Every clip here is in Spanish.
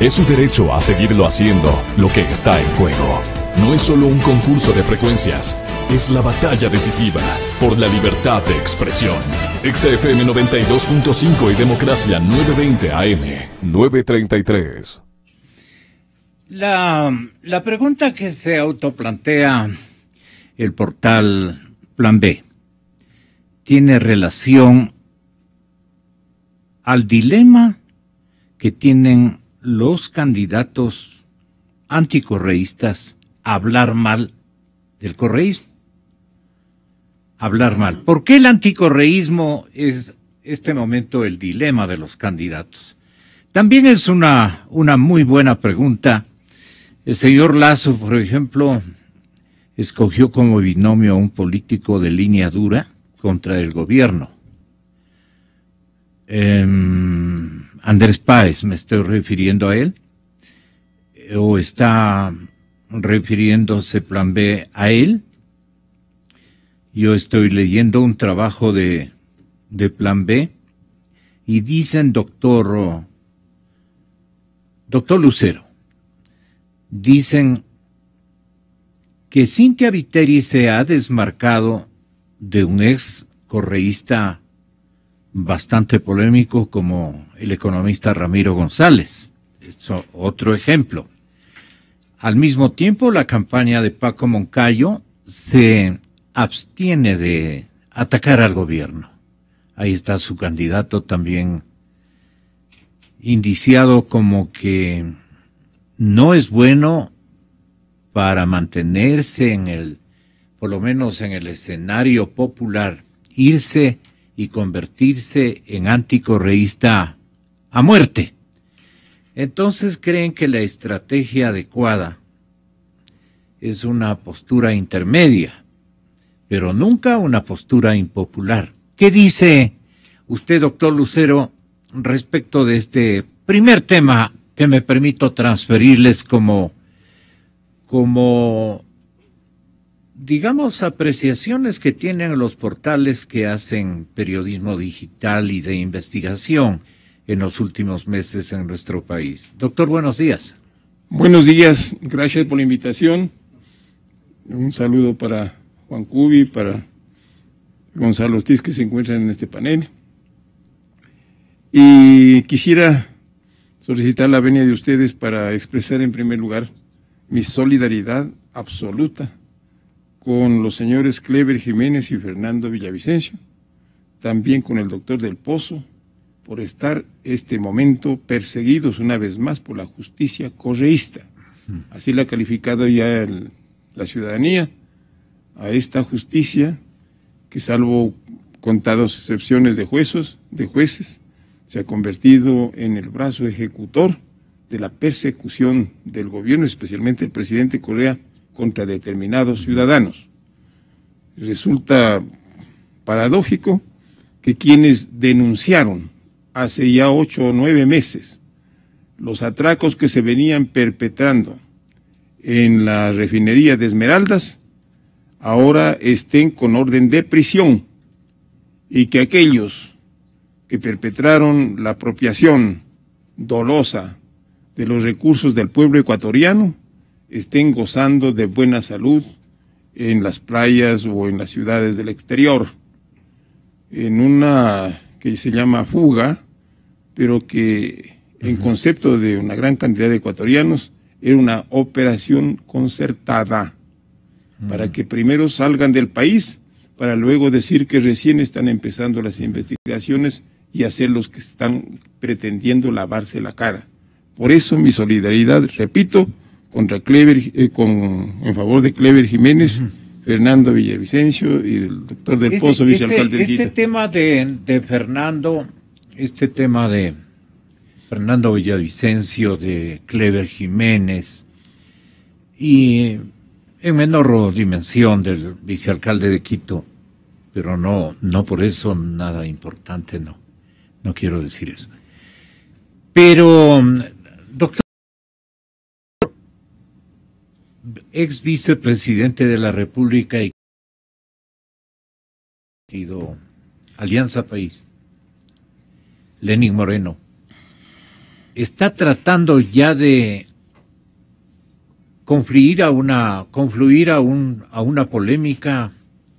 Es su derecho a seguirlo haciendo lo que está en juego. No es solo un concurso de frecuencias, es la batalla decisiva por la libertad de expresión. XFM 92.5 y Democracia 920 AM 933. La, la pregunta que se autoplantea el portal Plan B tiene relación al dilema que tienen los candidatos anticorreístas hablar mal del correísmo. Hablar mal. ¿Por qué el anticorreísmo es este momento el dilema de los candidatos? También es una, una muy buena pregunta. El señor Lazo, por ejemplo, escogió como binomio a un político de línea dura contra el gobierno. Eh, Andrés Páez, me estoy refiriendo a él, o está refiriéndose plan B a él. Yo estoy leyendo un trabajo de, de plan B y dicen, doctor, doctor Lucero, dicen que Cintia Viteri se ha desmarcado de un ex correísta bastante polémico como el economista Ramiro González. Es otro ejemplo. Al mismo tiempo, la campaña de Paco Moncayo se abstiene de atacar al gobierno. Ahí está su candidato también indiciado como que no es bueno para mantenerse en el, por lo menos en el escenario popular, irse y convertirse en anticorreísta a muerte. Entonces creen que la estrategia adecuada es una postura intermedia, pero nunca una postura impopular. ¿Qué dice usted, doctor Lucero, respecto de este primer tema que me permito transferirles como, como digamos, apreciaciones que tienen los portales que hacen periodismo digital y de investigación en los últimos meses en nuestro país. Doctor, buenos días. Buenos días, gracias por la invitación. Un saludo para Juan Cubi, para Gonzalo Ortiz que se encuentran en este panel. Y quisiera solicitar la venia de ustedes para expresar en primer lugar mi solidaridad absoluta con los señores Clever Jiménez y Fernando Villavicencio, también con el doctor del Pozo, por estar este momento perseguidos una vez más por la justicia correísta. Así la ha calificado ya la ciudadanía a esta justicia que salvo contados excepciones de jueces, de jueces, se ha convertido en el brazo ejecutor de la persecución del gobierno, especialmente el presidente Correa, contra determinados ciudadanos. Resulta paradójico que quienes denunciaron hace ya ocho o nueve meses los atracos que se venían perpetrando en la refinería de Esmeraldas, ahora estén con orden de prisión y que aquellos que perpetraron la apropiación dolosa de los recursos del pueblo ecuatoriano estén gozando de buena salud en las playas o en las ciudades del exterior. En una que se llama fuga, pero que en concepto de una gran cantidad de ecuatorianos era una operación concertada para que primero salgan del país para luego decir que recién están empezando las investigaciones y hacer los que están pretendiendo lavarse la cara. Por eso mi solidaridad, repito, contra Clever, eh, con, en favor de Clever Jiménez, Fernando Villavicencio y el doctor del este- Pozo, este- vicealcalde este, este tema de, de Fernando, este tema de Fernando Villavicencio, de Clever Jiménez y en menor dimensión del vicealcalde de Quito, pero no, no por eso nada importante, no, no quiero decir eso. Pero, mm, doctor. ex vicepresidente de la República y Alianza País, Lenin Moreno, está tratando ya de confluir a una, confluir a, un, a una polémica.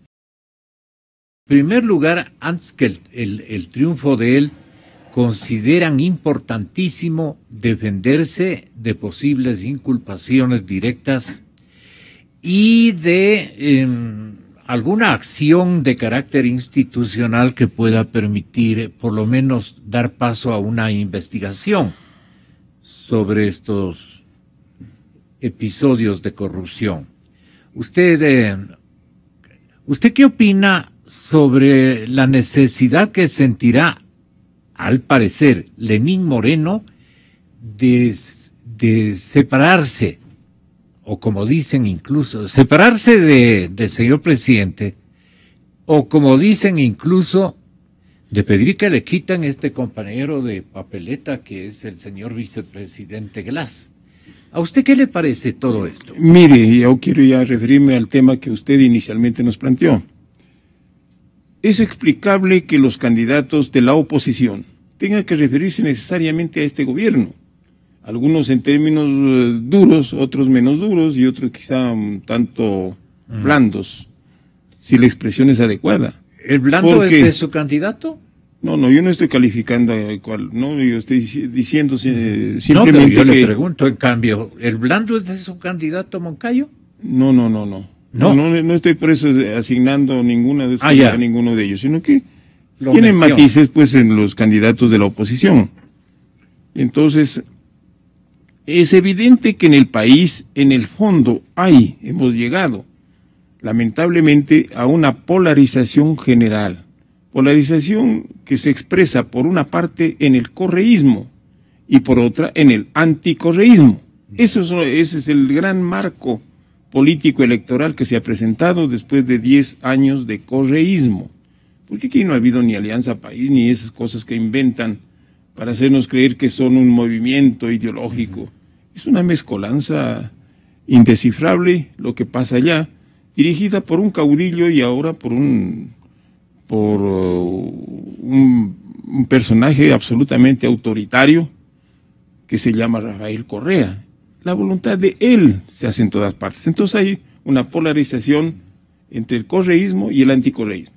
En primer lugar, antes que el triunfo de él, consideran importantísimo defenderse de posibles inculpaciones directas y de em, alguna acción de carácter institucional que pueda permitir eh, por lo menos dar paso a una investigación sobre estos episodios de corrupción. Usted, em, ¿usted qué opina sobre la necesidad que sentirá, al parecer, Lenín Moreno de separarse o como dicen incluso, separarse de, del señor presidente, o como dicen incluso, de pedir que le quitan este compañero de papeleta que es el señor vicepresidente Glass. ¿A usted qué le parece todo esto? Mire, yo quiero ya referirme al tema que usted inicialmente nos planteó. Es explicable que los candidatos de la oposición tengan que referirse necesariamente a este gobierno algunos en términos eh, duros, otros menos duros y otros quizá un tanto blandos, si la expresión es adecuada. ¿El blando es de su candidato? No, no, yo no estoy calificando a cual, no, yo estoy diciendo eh, simplemente no, yo le pregunto, en cambio, ¿el blando es de su candidato Moncayo? No, no, no, no. No, no, no, estoy preso eh, asignando ninguna de ah, a ninguno de ellos, sino que tienen matices pues en los candidatos de la oposición. Entonces, es evidente que en el país, en el fondo, hay, hemos llegado, lamentablemente, a una polarización general. Polarización que se expresa por una parte en el correísmo y por otra en el anticorreísmo. Eso es, ese es el gran marco político electoral que se ha presentado después de 10 años de correísmo. Porque aquí no ha habido ni Alianza País ni esas cosas que inventan para hacernos creer que son un movimiento ideológico. Es una mezcolanza indescifrable lo que pasa allá, dirigida por un caudillo y ahora por un por uh, un personaje absolutamente autoritario que se llama Rafael Correa. La voluntad de él se hace en todas partes. Entonces hay una polarización entre el correísmo y el anticorreísmo.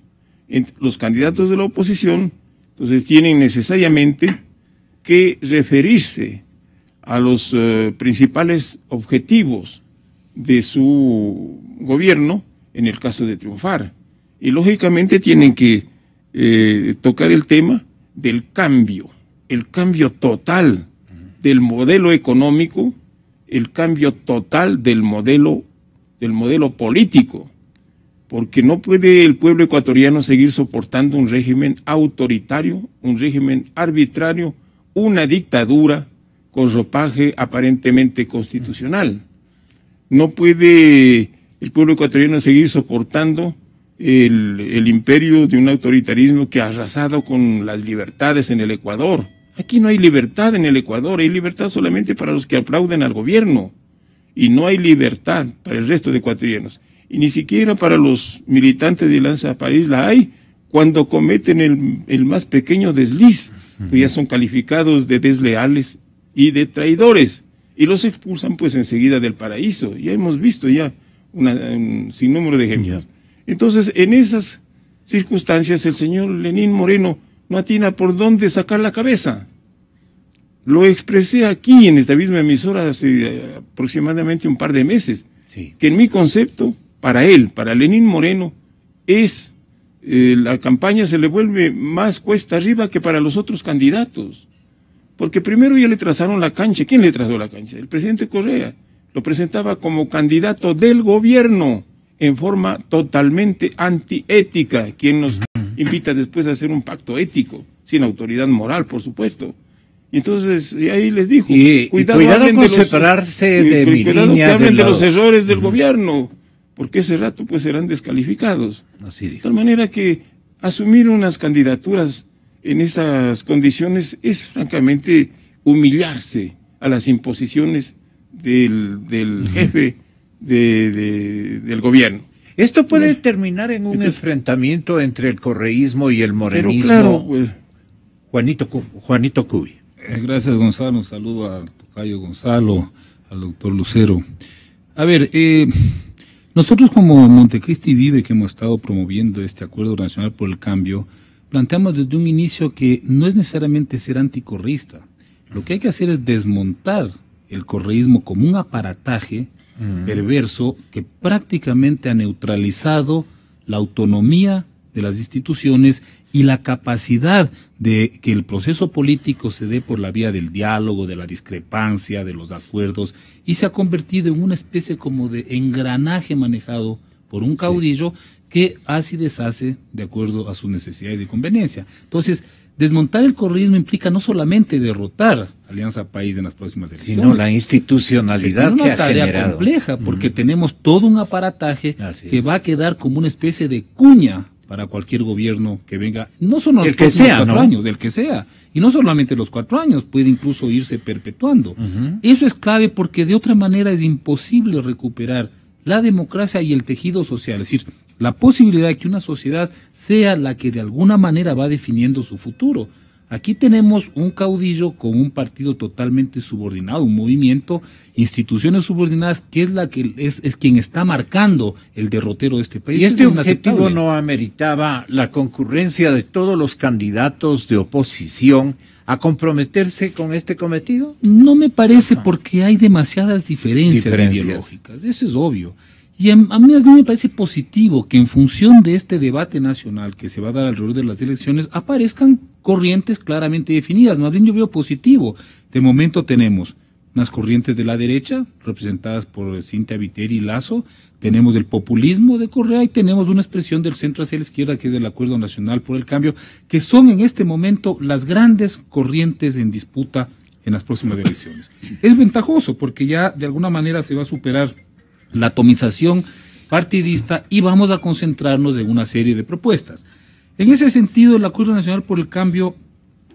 Los candidatos de la oposición, entonces, tienen necesariamente que referirse a los eh, principales objetivos de su gobierno en el caso de triunfar. Y lógicamente tienen que eh, tocar el tema del cambio, el cambio total del modelo económico, el cambio total del modelo, del modelo político, porque no puede el pueblo ecuatoriano seguir soportando un régimen autoritario, un régimen arbitrario, una dictadura con ropaje aparentemente constitucional. No puede el pueblo ecuatoriano seguir soportando el, imperio de un autoritarismo que ha arrasado con las libertades en el Ecuador. Aquí no hay libertad en el Ecuador, hay libertad solamente para los que aplauden al gobierno. Y no hay libertad para el resto de ecuatorianos. Y ni siquiera para los militantes de Lanza París la hay cuando cometen el, el más pequeño desliz pues ya son calificados de desleales y de traidores. Y los expulsan pues enseguida del paraíso. Ya hemos visto ya un sinnúmero de ejemplos. Entonces, en esas circunstancias, el señor Lenín Moreno no atina por dónde sacar la cabeza. Lo expresé aquí en esta misma emisora hace eh, aproximadamente un par de meses, que en mi concepto, para él, para Lenín Moreno, es eh, la campaña se le vuelve más cuesta arriba que para los otros candidatos. Porque primero ya le trazaron la cancha. ¿Quién le trazó la cancha? El presidente Correa. Lo presentaba como candidato del gobierno en forma totalmente antiética. Quien nos invita después a hacer un pacto ético, sin autoridad moral, por supuesto. Y entonces, y ahí les dijo, cuidado, con los, separarse de, los... errores del gobierno porque ese rato pues serán descalificados. Así de tal manera que asumir unas candidaturas en esas condiciones es francamente humillarse a las imposiciones del, jefe del gobierno. Esto puede terminar en un enfrentamiento entre el correísmo y el morenismo. Pues, Juanito, Juanito Cuy. Eh, gracias, Gonzalo. Un saludo a Tocayo Gonzalo, al doctor Lucero. A ver, eh, nosotros como Montecristi Vive, que hemos estado promoviendo este Acuerdo Nacional por el Cambio, planteamos desde un inicio que no es necesariamente ser anticorrista. Lo que hay que hacer es desmontar el correísmo como un aparataje perverso que prácticamente ha neutralizado la autonomía de las instituciones y la capacidad de que el proceso político se dé por la vía del diálogo, de la discrepancia, de los acuerdos, y se ha convertido en una especie como de engranaje manejado por un caudillo que hace y deshace de acuerdo a sus necesidades y conveniencia. Entonces, desmontar el correísmo implica no solamente derrotar Alianza País en las próximas elecciones, sino la institucionalidad que Es ha generado. compleja porque tenemos todo un aparataje que va a quedar como una especie de cuña para cualquier gobierno que venga, no solo los que sea, cuatro años, del que sea, y no solamente los cuatro años, puede incluso irse perpetuando. Eso es clave porque de otra manera es imposible recuperar la democracia y el tejido social, es decir, la posibilidad de que una sociedad sea la que de alguna manera va definiendo su futuro. Aquí tenemos un caudillo con un partido totalmente subordinado, un movimiento, instituciones subordinadas, que es la que es, es quien está marcando el derrotero de este país. Y este objetivo no ameritaba la concurrencia de todos los candidatos de oposición a comprometerse con este cometido? No me parece porque hay demasiadas diferencias. ideológicas, eso es obvio. Y a, mí, me parece positivo que en función de este debate nacional que se va a dar alrededor de las elecciones aparezcan corrientes claramente definidas. Más bien yo veo positivo. De momento tenemos unas corrientes de la derecha, representadas por Cintia Viteri y Lazo, tenemos el populismo de Correa y tenemos una expresión del centro hacia la izquierda que es del Acuerdo Nacional por el Cambio, que son en este momento las grandes corrientes en disputa en las próximas elecciones. Es ventajoso porque ya de alguna manera se va a superar la atomización partidista y vamos a concentrarnos en una serie de propuestas. En ese sentido, el acuerdo Nacional por el Cambio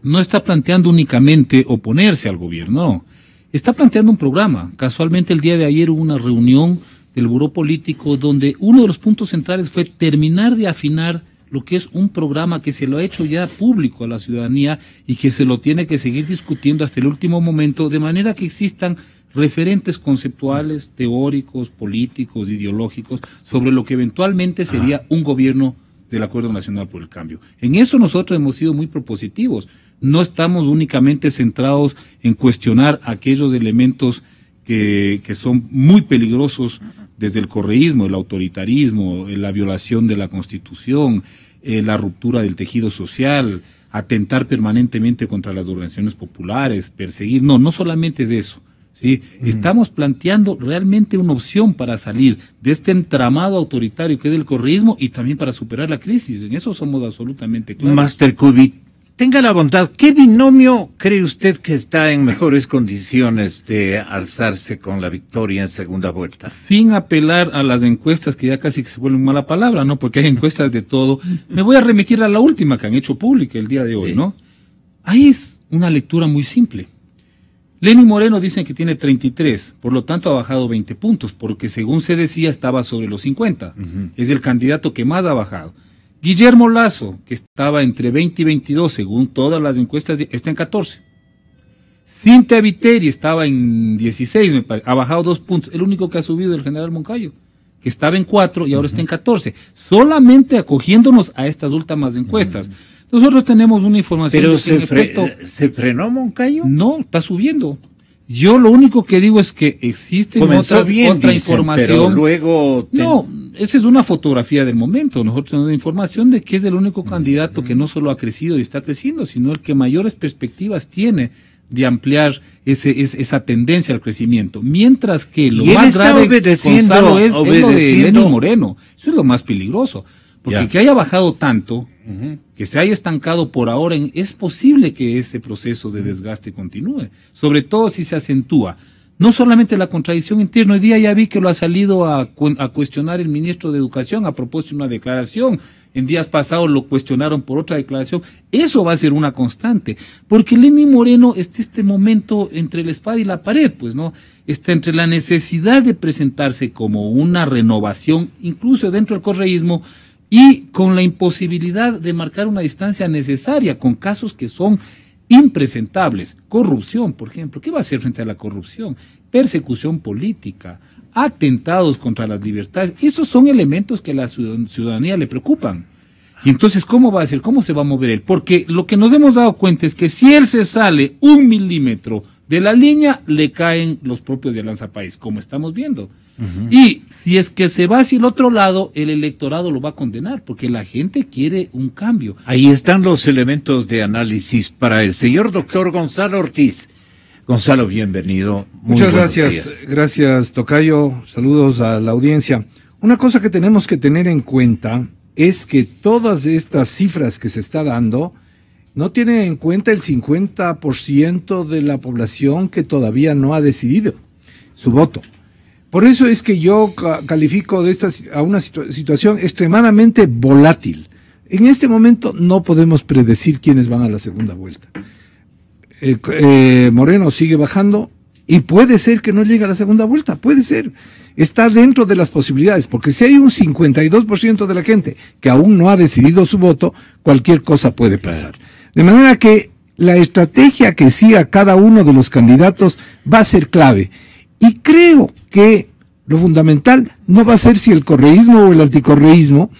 no está planteando únicamente oponerse al gobierno, está planteando un programa. Casualmente el día de ayer hubo una reunión del Buró Político donde uno de los puntos centrales fue terminar de afinar lo que es un programa que se lo ha hecho ya público a la ciudadanía y que se lo tiene que seguir discutiendo hasta el último momento, de manera que existan referentes conceptuales, teóricos, políticos, ideológicos, sobre lo que eventualmente sería un gobierno del Acuerdo Nacional por el Cambio. En eso nosotros hemos sido muy propositivos. No estamos únicamente centrados en cuestionar aquellos elementos que, son muy peligrosos desde el correísmo, el autoritarismo, la violación de la Constitución, eh, la ruptura del tejido social, atentar permanentemente contra las organizaciones populares, perseguir. No, no solamente es eso. ¿sí? Estamos planteando realmente una opción para salir de este entramado autoritario que es el correísmo y también para superar la crisis. En eso somos absolutamente claros. Master Kubik, tenga la bondad, ¿qué binomio cree usted que está en mejores condiciones de alzarse con la victoria en segunda vuelta? Sin apelar a las encuestas, que ya casi se vuelven mala palabra, ¿no? Porque hay encuestas de todo. Me voy a remitir a la última que han hecho pública el día de hoy, ¿no? Ahí es una lectura muy simple. Lenny Moreno dicen que tiene 33, por lo tanto ha bajado 20 puntos, porque según se decía estaba sobre los 50. Es el candidato que más ha bajado. Guillermo Lazo, que estaba entre 20 y 22, según todas las encuestas, está en 14. Cintia Viteri estaba en 16, me parece, ha bajado dos puntos. El único que ha subido es el general Moncayo, que estaba en 4 y ahora está en 14. Solamente acogiéndonos a estas últimas encuestas. Nosotros tenemos una información. Pero se, se, frenó Moncayo. No, está subiendo. Yo lo único que digo es que existe otra información. luego. No, esa es una fotografía del momento. Nosotros tenemos información de que es el único candidato que no solo ha crecido y está creciendo, sino el que mayores perspectivas tiene de ampliar ese, esa tendencia al crecimiento. Mientras que lo más grave obedeciendo, es, lo de Lenín Moreno. Eso es lo más peligroso. Porque que haya bajado tanto que se haya estancado por ahora, es posible que este proceso de desgaste continúe, sobre todo si se acentúa. No solamente la contradicción interna, hoy día ya vi que lo ha salido a, cuestionar el ministro de Educación a propósito de una declaración en días pasados lo cuestionaron por otra declaración. Eso va a ser una constante, porque Lenín Moreno está este momento entre la espada y la pared, pues, ¿no? Está entre la necesidad de presentarse como una renovación, incluso dentro del correísmo, y con la imposibilidad de marcar una distancia necesaria con casos que son impresentables. Corrupción, por ejemplo. ¿Qué va a hacer frente a la corrupción? Persecución política, atentados contra las libertades. Esos son elementos que a la ciudadanía le preocupan. Y entonces, ¿cómo va a ser? ¿Cómo se va a mover él? Porque lo que nos hemos dado cuenta es que si él se sale un milímetro de la línea le caen los propios de Lanza País, como estamos viendo. Y si es que se va hacia el otro lado, el electorado lo va a condenar, porque la gente quiere un cambio. Ahí están los elementos de análisis para el señor doctor Gonzalo Ortiz. Gonzalo, bienvenido. Muchas gracias. Gracias, Tocayo. Saludos a la audiencia. Una cosa que tenemos que tener en cuenta es que todas estas cifras que se está dando no tiene en cuenta el 50% de la población que todavía no ha decidido su voto. Por eso es que yo califico de esta a una situación extremadamente volátil. En este momento no podemos predecir quiénes van a la segunda vuelta. Eh, eh, Moreno sigue bajando y puede ser que no llegue a la segunda vuelta, puede ser. Está dentro de las posibilidades, porque si hay un 52% de la gente que aún no ha decidido su voto, cualquier cosa puede pasar. De manera que la estrategia que siga cada uno de los candidatos va a ser clave. Y creo que lo fundamental no va a ser si el correísmo o el anticorreísmo,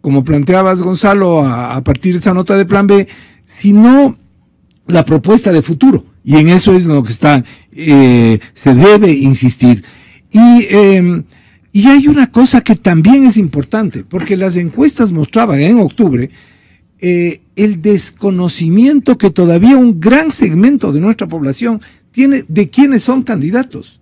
como planteabas Gonzalo a, partir de esa nota de plan B, sino la propuesta de futuro. Y en eso es lo que está, eh, se debe insistir. Y, em, y hay una cosa que también es importante, porque las encuestas mostraban en octubre eh, el desconocimiento que todavía un gran segmento de nuestra población tiene de quiénes son candidatos.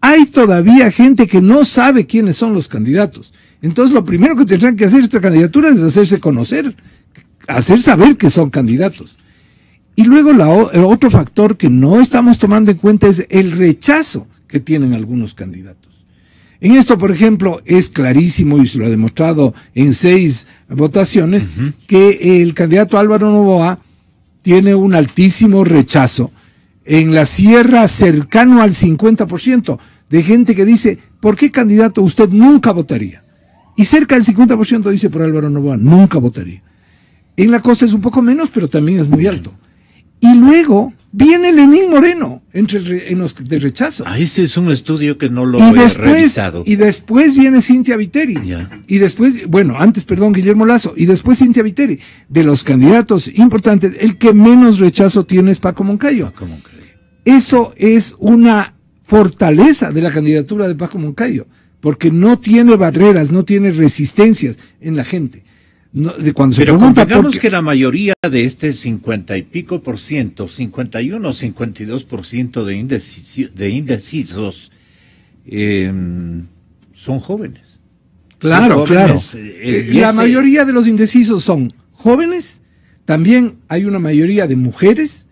Hay todavía gente que no sabe quiénes son los candidatos. Entonces lo primero que tendrán que hacer esta candidatura es hacerse conocer, hacer saber que son candidatos. Y luego el otro factor que no estamos tomando en cuenta es el rechazo que tienen algunos candidatos. En esto, por ejemplo, es clarísimo, y se lo ha demostrado en seis votaciones, que el candidato Álvaro Novoa tiene un altísimo rechazo en la sierra cercano al 50% de gente que dice, ¿por qué candidato usted nunca votaría? Y cerca del 50% dice por Álvaro Novoa, nunca votaría. En la costa es un poco menos, pero también es muy alto. Y luego Viene Lenín Moreno entre los de rechazo. Ahí ese es un estudio que no lo y he Y después viene Cintia Viteri. Y después, bueno, antes, perdón, Guillermo Lazo. Y después Cintia Viteri. De los candidatos importantes, el que menos rechazo tiene es Paco Moncayo. Paco Moncayo. Eso es una fortaleza de la candidatura de Paco Moncayo, porque no tiene barreras, no tiene resistencias en la gente cuando Pero digamos que la mayoría de este cincuenta y pico por ciento, 51 dos por ciento de, indecisos, em, son jóvenes. Claro, claro. Eh, eh, la mayoría de los indecisos son jóvenes, también hay una mayoría de mujeres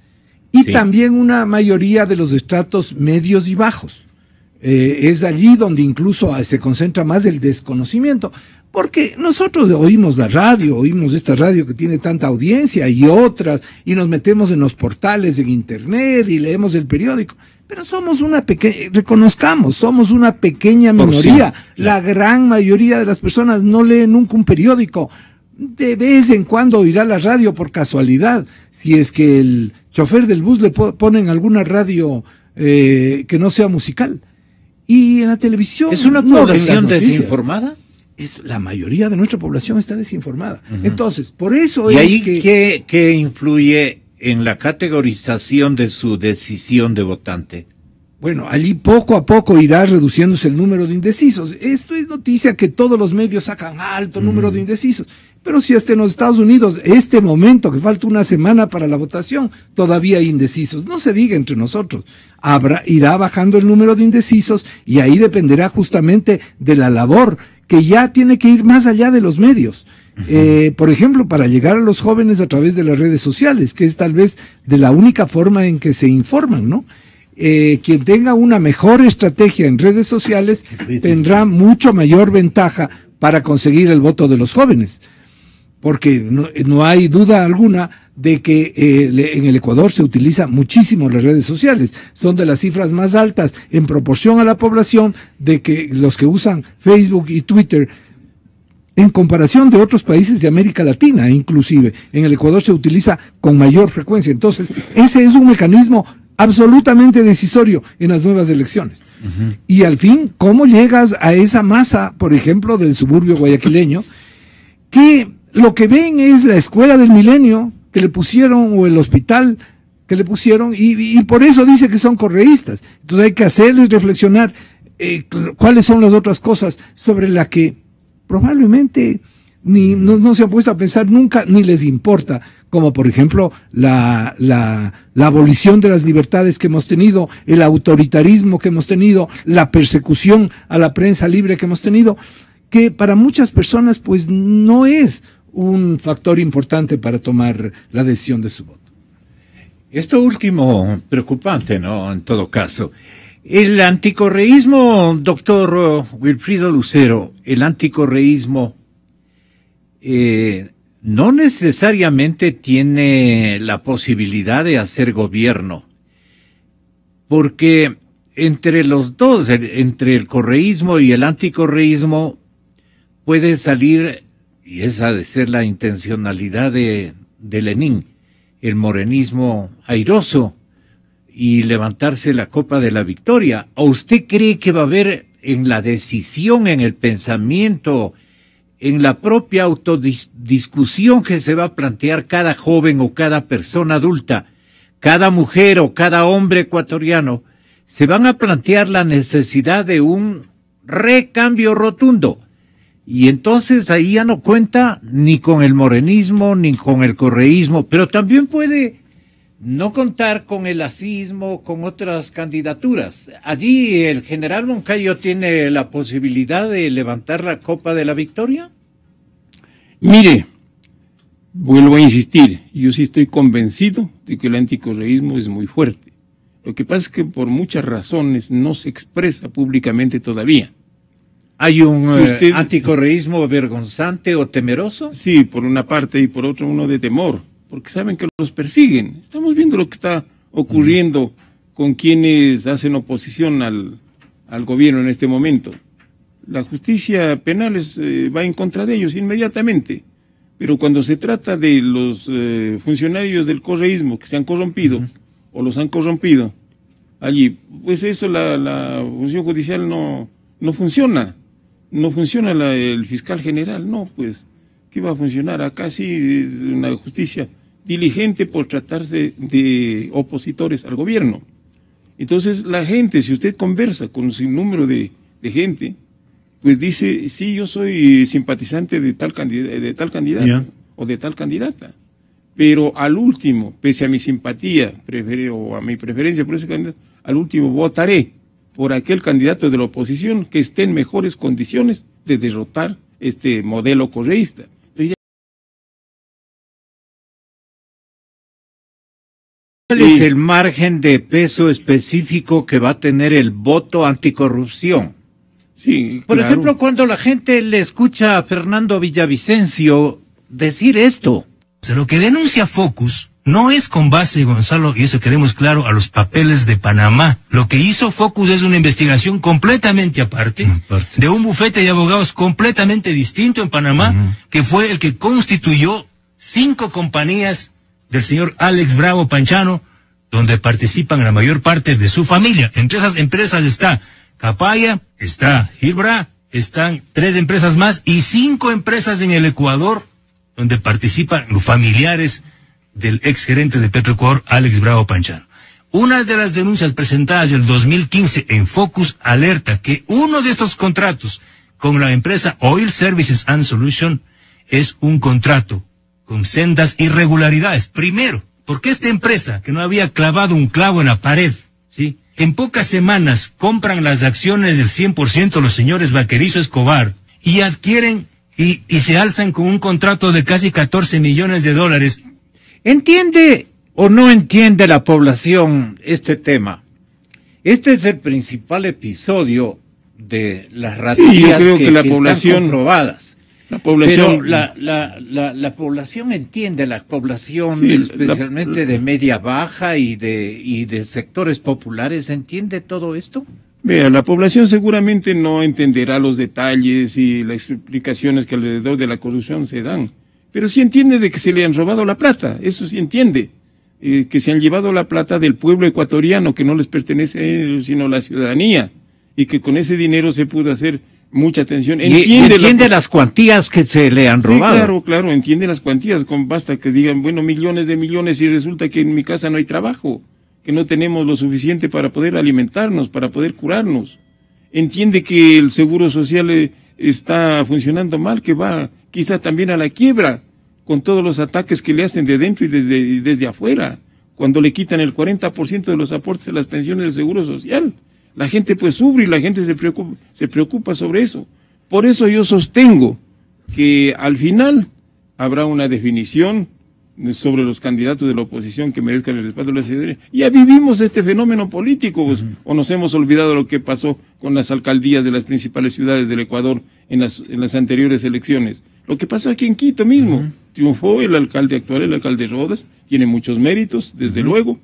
y también una mayoría de los estratos medios y bajos. Eh, es allí donde incluso ah, se concentra más el desconocimiento. Porque nosotros oímos la radio, oímos esta radio que tiene tanta audiencia y otras, y nos metemos en los portales, en internet y leemos el periódico. Pero somos una pequeña, reconozcamos, somos una pequeña minoría. La gran mayoría de las personas no leen nunca un periódico. De vez en cuando oirá la radio por casualidad. Si es que el chofer del bus le ponen alguna radio eh, que no sea musical y en la televisión. ¿Es una población desinformada? Es, la mayoría de nuestra población está desinformada. Entonces, por eso es ahí que... influye en la categorización de su decisión de votante? Bueno, allí poco a poco irá reduciéndose el número de indecisos. Esto es noticia que todos los medios sacan alto número de indecisos. Pero si hasta en los Estados Unidos, este momento, que falta una semana para la votación, todavía hay indecisos. No se diga entre nosotros. irá bajando el número de indecisos y ahí dependerá justamente de la labor que ya tiene que ir más allá de los medios. Eh, por ejemplo, para llegar a los jóvenes a través de las redes sociales, que es tal vez de la única forma en que se informan, ¿no? Eh, quien tenga una mejor estrategia en redes sociales tendrá mucho mayor ventaja para conseguir el voto de los jóvenes porque no, hay duda alguna de que eh, en el Ecuador se utiliza muchísimo las redes sociales. Son de las cifras más altas en proporción a la población de que los que usan Facebook y Twitter en comparación de otros países de América Latina, inclusive. En el Ecuador se utiliza con mayor frecuencia. Entonces, ese es un mecanismo absolutamente decisorio en las nuevas elecciones. Y al fin, ¿cómo llegas a esa masa, por ejemplo, del suburbio guayaquileño, que lo que ven es la escuela del milenio que le pusieron o el hospital que le pusieron y, por eso dice que son correístas. Entonces hay que hacerles reflexionar eh, cuáles son las otras cosas sobre las que probablemente ni, no, se han puesto a pensar nunca ni les importa, como por ejemplo la, la abolición de las libertades que hemos tenido, el autoritarismo que hemos tenido, la persecución a la prensa libre que hemos tenido, que para muchas personas pues no es un factor importante para tomar la decisión de su voto. Esto último, preocupante, ¿no? En todo caso. El anticorreísmo, doctor Wilfrido Lucero, el anticorreísmo eh, no necesariamente tiene la posibilidad de hacer gobierno, porque entre los dos, entre el correísmo y el anticorreísmo, puede salir y esa ha de ser la intencionalidad de, de Lenin, el morenismo airoso y levantarse la copa de la victoria. ¿O usted cree que va a haber en la decisión, en el pensamiento, en la propia autodiscusión que se va a plantear cada joven o cada persona adulta, cada mujer o cada hombre ecuatoriano, se van a plantear la necesidad de un recambio rotundo y entonces ahí ya no cuenta ni con el morenismo, ni con el correísmo, pero también puede no contar con el asismo, con otras candidaturas. Allí el general Moncayo tiene la posibilidad de levantar la copa de la victoria. Mire, vuelvo a insistir, yo sí estoy convencido de que el anticorreísmo es muy fuerte. Lo que pasa es que por muchas razones no se expresa públicamente todavía. ¿Hay un eh, anticorreísmo vergonzante o temeroso? Sí, por una parte y por otra uno de temor, porque saben que los persiguen. Estamos viendo lo que está ocurriendo con quienes hacen oposición al, gobierno en este momento. La justicia penal eh, va en contra de ellos inmediatamente, pero cuando se trata de los eh, funcionarios del correísmo que se han corrompido o los han corrompido allí, pues eso la, función judicial no, no funciona no funciona el fiscal general, no, pues, ¿qué va a funcionar? Acá sí es una justicia diligente por tratarse de opositores al gobierno. Entonces la gente, si usted conversa con un sinnúmero de, gente, pues dice, sí, yo soy simpatizante de tal, de tal candidato o de tal candidata. Pero al último, pese a mi simpatía o a mi preferencia por ese candidato, al último votaré por aquel candidato de la oposición que esté en mejores condiciones de derrotar este modelo correísta. ¿Cuál es el margen de peso específico que va a tener el voto anticorrupción? Sí. Por ejemplo, cuando la gente le escucha a Fernando Villavicencio decir esto. lo que denuncia Focus no es con base, Gonzalo, y eso queremos claro, a los papeles de Panamá. Lo que hizo Focus es una investigación completamente aparte, mm, de un bufete de abogados completamente distinto en Panamá, que fue el que constituyó cinco compañías del señor Alex Bravo Panchano, donde participan la mayor parte de su familia. Entre esas empresas está Capaya, está Gibra, están tres empresas más y cinco empresas en el Ecuador donde participan los familiares del gerente de Petrocor, Alex Bravo Panchano. Una de las denuncias presentadas del 2015 en Focus alerta que uno de estos contratos con la empresa Oil Services and Solution es un contrato con sendas irregularidades. Primero, porque esta empresa que no había clavado un clavo en la pared, ¿sí? En pocas semanas compran las acciones del 100% los señores Vaquerizo Escobar y adquieren y, y se alzan con un contrato de casi 14 millones de dólares ¿Entiende o no entiende la población este tema? Este es el principal episodio de las ratas sí, yo creo que, la población, están La población, la, población entiende, la población especialmente de media baja y de, y de sectores populares, ¿entiende todo esto? Vea, la población seguramente no entenderá los detalles y las explicaciones que alrededor de la corrupción se dan. Pero sí entiende de que se le han robado la plata, eso sí entiende. Eh, que se han llevado la plata del pueblo ecuatoriano, que no les pertenece a ellos, sino a la ciudadanía, y que con ese dinero se pudo hacer mucha atención. Entiende, entiende las cuantías que se le han robado. Sí, claro, claro, entiende las cuantías, con basta que digan, bueno, millones de millones y resulta que en mi casa no hay trabajo, que no tenemos lo suficiente para poder alimentarnos, para poder curarnos. Entiende que el seguro social eh, está funcionando mal, que va quizá también a la quiebra, con todos los ataques que le hacen de dentro y desde, desde afuera, cuando le quitan el 40% de los aportes de las pensiones del Seguro Social. La gente pues sube y la gente se preocupa, se preocupa sobre eso. Por eso yo sostengo que al final habrá una definición sobre los candidatos de la oposición que merezcan el respaldo de la ciudadanía. Ya vivimos este fenómeno político, pues, o nos hemos olvidado lo que pasó con las alcaldías de las principales ciudades del Ecuador en las, en las anteriores elecciones. Lo que pasó aquí en Quito mismo. Triunfó el alcalde actual, el alcalde Rodas, tiene muchos méritos, desde luego.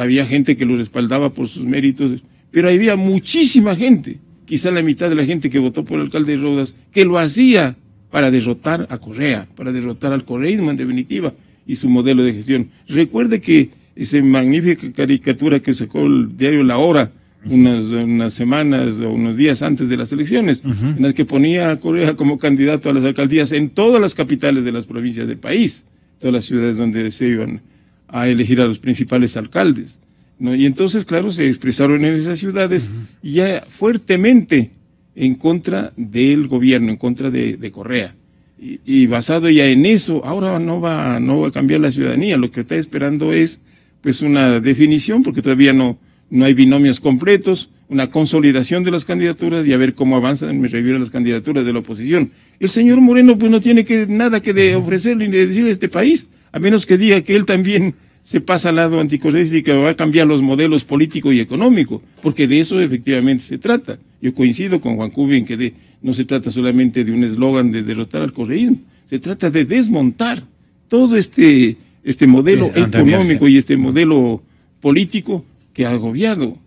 Había gente que lo respaldaba por sus méritos, pero había muchísima gente, quizá la mitad de la gente que votó por el alcalde Rodas, que lo hacía para derrotar a Correa, para derrotar al correísmo en definitiva y su modelo de gestión. Recuerde que esa magnífica caricatura que sacó el diario La Hora, unas, semanas o unos días antes de las elecciones, en las que ponía a Correa como candidato a las alcaldías en todas las capitales de las provincias del país, todas las ciudades donde se iban a elegir a los principales alcaldes. ¿no? Y entonces, claro, se expresaron en esas ciudades ya fuertemente en contra del gobierno, en contra de, de Correa. Y, y, basado ya en eso, ahora no va, no va a cambiar la ciudadanía. Lo que está esperando es pues una definición, porque todavía no, no hay binomios completos, una consolidación de las candidaturas y a ver cómo avanzan, en refiero a las candidaturas de la oposición. El señor Moreno pues no tiene que, nada que ofrecerle ni de decirle a este país, a menos que diga que él también se pasa al lado anticorrupción y que va a cambiar los modelos político y económico, porque de eso efectivamente se trata. Yo coincido con Juan en que no se trata solamente de un eslogan de derrotar al correísmo, se trata de desmontar todo este, este modelo económico y este modelo político que agobiado.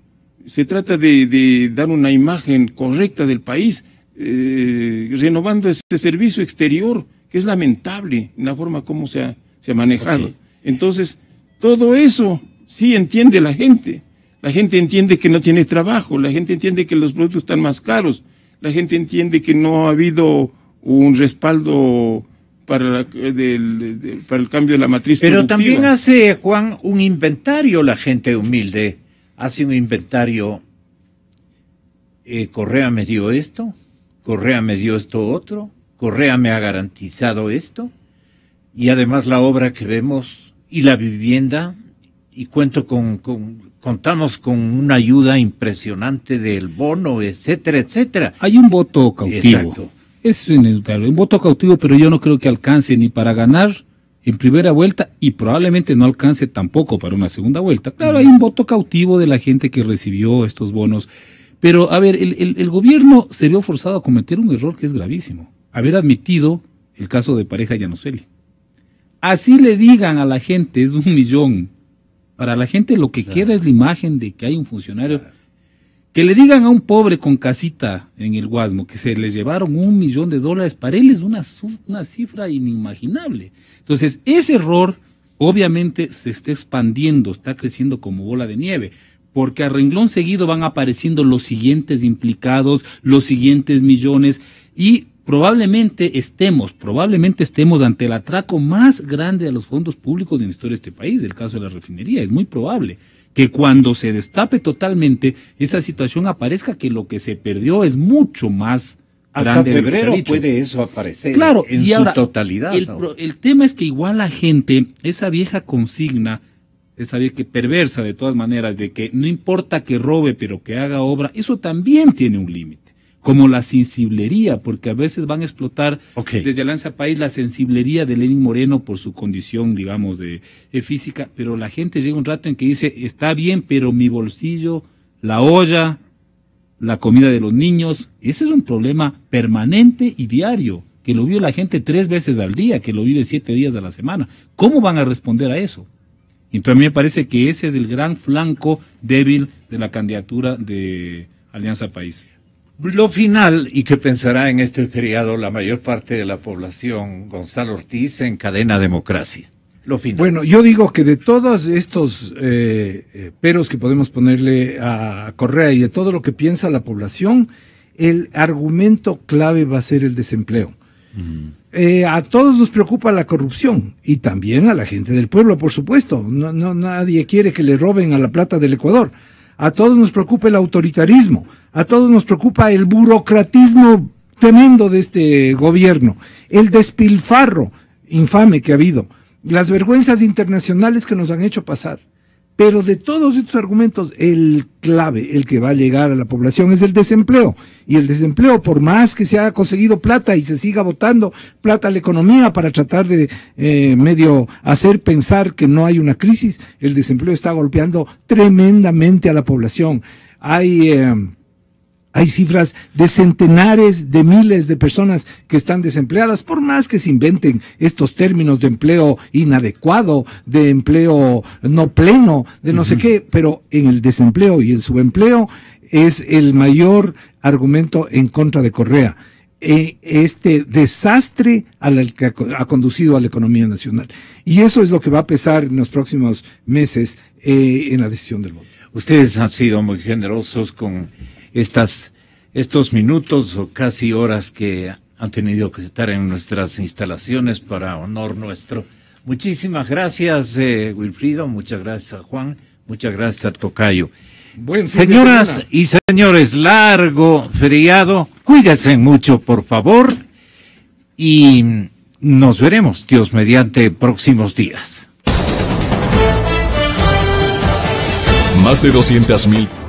Se trata de, dar una imagen correcta del país, eh, renovando ese servicio exterior, que es lamentable la forma como se ha, se ha manejado. Entonces, todo eso sí entiende la gente. La gente entiende que no tiene trabajo, la gente entiende que los productos están más caros, la gente entiende que no ha habido un respaldo eh, para, el cambio de la matriz. Pero también hace, Juan, un inventario la gente humilde. Hace un inventario. Eh, Correa me dio esto, Correa me dio esto otro, Correa me ha garantizado esto. Y además la obra que vemos y la vivienda, y cuento con, con contamos con una ayuda impresionante del bono, etcétera, etcétera. Hay un voto cautivo. Exacto es inevitable. Un voto cautivo, pero yo no creo que alcance ni para ganar en primera vuelta y probablemente no alcance tampoco para una segunda vuelta. Claro, hay un voto cautivo de la gente que recibió estos bonos, pero a ver, el, gobierno se vio forzado a cometer un error que es gravísimo, haber admitido el caso de pareja Llanoseli. Así le digan a la gente, es un millón. Para la gente lo que queda es la imagen de que hay un funcionario que le digan a un pobre con casita en el Guasmo que se les llevaron un millón de dólares, para él es una, una cifra inimaginable. Entonces, ese error obviamente se está expandiendo, está creciendo como bola de nieve, porque a renglón seguido van apareciendo los siguientes implicados, los siguientes millones, y probablemente estemos, probablemente estemos ante el atraco más grande a los fondos públicos en la historia de este país, el caso de la refinería, es muy probable que cuando se destape totalmente esa situación aparezca que lo que se perdió es mucho más hasta febrero que puede eso aparecer claro, en y su totalidad. El, el, tema es que igual la gente, esa vieja consigna, esa vieja que perversa de todas maneras, de que no importa que robe, pero que haga obra, eso también tiene un límite como la sensiblería, porque a veces van a explotar desde Alianza País la sensiblería de Lenin Moreno por su condición, digamos, de, eh, física, pero la gente llega un rato en que dice, está bien, pero mi bolsillo, la olla, la comida de los niños, ese es un problema permanente y diario, que lo vive la gente tres veces al día, que lo vive siete días a la semana. ¿Cómo van a responder a eso? Entonces también me parece que ese es el gran flanco débil de la candidatura de Alianza País. Lo final, y que pensará en este feriado la mayor parte de la población, Gonzalo Ortiz, en cadena democracia. Lo final. Bueno, yo digo que de todos estos eh, eh, peros que podemos ponerle a Correa y de todo lo que piensa la población, el argumento clave va a ser el desempleo. Mm. Eh, a todos nos preocupa la corrupción y también a la gente del pueblo, por supuesto. No, no, nadie quiere que le roben a la plata del Ecuador a todos nos preocupa el autoritarismo, a todos nos preocupa el burocratismo tremendo de este gobierno, el despilfarro infame que ha habido, las vergüenzas internacionales que nos han hecho pasar. Pero de todos estos argumentos, el clave, el que va a llegar a la población es el desempleo. Y el desempleo, por más que se haya conseguido plata y se siga votando plata a la economía para tratar de eh, medio hacer pensar que no hay una crisis, el desempleo está golpeando tremendamente a la población. Hay... Eh, hay cifras de centenares de miles de personas que están desempleadas, por más que se inventen estos términos de empleo inadecuado, de empleo no pleno, de no sé qué, pero en el desempleo y su subempleo es el mayor argumento en contra de Correa e, este desastre al que ha conducido a la economía nacional. Y eso es lo que va a pesar en los próximos meses eh, en la decisión del voto. Ustedes han sido muy generosos con estas, estos minutos o casi horas que han tenido que estar en nuestras instalaciones para honor nuestro. Muchísimas gracias, eh, Wilfrido, muchas gracias Juan, muchas gracias Tocayo. Señoras y señores, largo feriado, cuídense mucho, por favor, y nos veremos, Dios mediante, próximos días. Más de 200 mil